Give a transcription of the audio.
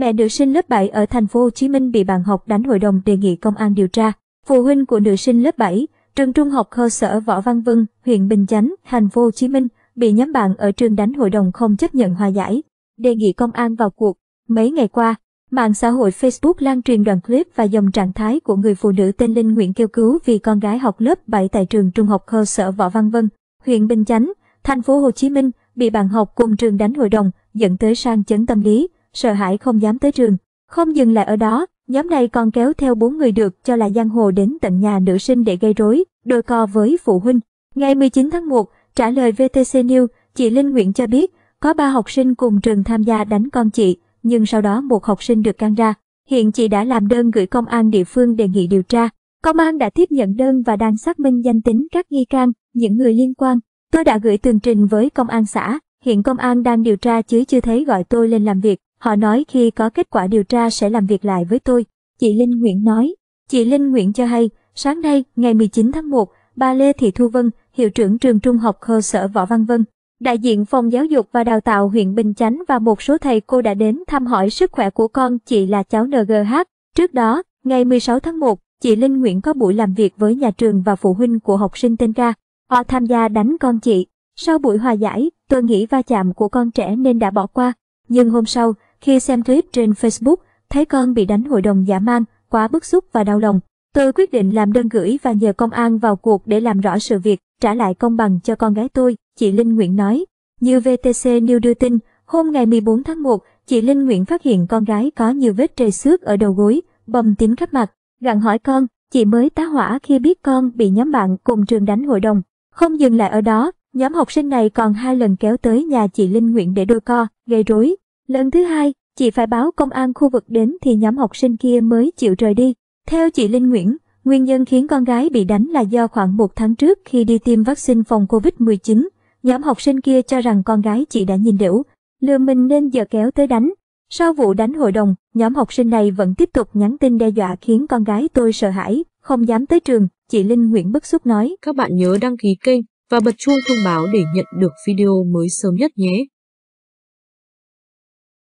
Mẹ nữ sinh lớp 7 ở thành phố Hồ Chí Minh bị bạn học đánh hội đồng đề nghị công an điều tra. Phụ huynh của nữ sinh lớp 7, trường trung học cơ sở Võ Văn Vân, huyện Bình Chánh, thành phố Hồ Chí Minh, bị nhóm bạn ở trường đánh hội đồng không chấp nhận hòa giải, đề nghị công an vào cuộc. Mấy ngày qua, mạng xã hội Facebook lan truyền đoạn clip và dòng trạng thái của người phụ nữ tên Linh Nguyễn kêu cứu vì con gái học lớp 7 tại trường trung học cơ sở Võ Văn Vân, huyện Bình Chánh, thành phố Hồ Chí Minh, bị bạn học cùng trường đánh hội đồng, dẫn tới sang chấn tâm lý sợ hãi không dám tới trường. Không dừng lại ở đó, nhóm này còn kéo theo bốn người được cho là giang hồ đến tận nhà nữ sinh để gây rối, đôi co với phụ huynh. Ngày 19 tháng 1, trả lời VTC News, chị Linh Nguyễn cho biết có ba học sinh cùng trường tham gia đánh con chị, nhưng sau đó một học sinh được can ra. Hiện chị đã làm đơn gửi công an địa phương đề nghị điều tra. Công an đã tiếp nhận đơn và đang xác minh danh tính các nghi can, những người liên quan. Tôi đã gửi tường trình với công an xã, hiện công an đang điều tra chứ chưa thấy gọi tôi lên làm việc. Họ nói khi có kết quả điều tra sẽ làm việc lại với tôi. Chị Linh Nguyễn nói. Chị Linh Nguyễn cho hay, sáng nay, ngày 19 tháng 1, bà Lê Thị Thu Vân, hiệu trưởng trường trung học cơ sở Võ Văn Vân, đại diện phòng giáo dục và đào tạo huyện Bình Chánh và một số thầy cô đã đến thăm hỏi sức khỏe của con chị là cháu NGH. Trước đó, ngày 16 tháng 1, chị Linh Nguyễn có buổi làm việc với nhà trường và phụ huynh của học sinh tên ca. Họ tham gia đánh con chị. Sau buổi hòa giải, tôi nghĩ va chạm của con trẻ nên đã bỏ qua. Nhưng hôm sau, khi xem clip trên Facebook, thấy con bị đánh hội đồng giả mang, quá bức xúc và đau lòng. Tôi quyết định làm đơn gửi và nhờ công an vào cuộc để làm rõ sự việc, trả lại công bằng cho con gái tôi, chị Linh Nguyễn nói. Như VTC new đưa tin, hôm ngày 14 tháng 1, chị Linh Nguyễn phát hiện con gái có nhiều vết trầy xước ở đầu gối, bầm tím khắp mặt. Gặng hỏi con, chị mới tá hỏa khi biết con bị nhóm bạn cùng trường đánh hội đồng. Không dừng lại ở đó, nhóm học sinh này còn hai lần kéo tới nhà chị Linh Nguyễn để đôi co, gây rối. Lần thứ hai, chị phải báo công an khu vực đến thì nhóm học sinh kia mới chịu rời đi. Theo chị Linh Nguyễn, nguyên nhân khiến con gái bị đánh là do khoảng một tháng trước khi đi tiêm vaccine phòng Covid-19, nhóm học sinh kia cho rằng con gái chị đã nhìn đủ, lừa mình nên giờ kéo tới đánh. Sau vụ đánh hội đồng, nhóm học sinh này vẫn tiếp tục nhắn tin đe dọa khiến con gái tôi sợ hãi, không dám tới trường, chị Linh Nguyễn bức xúc nói. Các bạn nhớ đăng ký kênh và bật chuông thông báo để nhận được video mới sớm nhất nhé.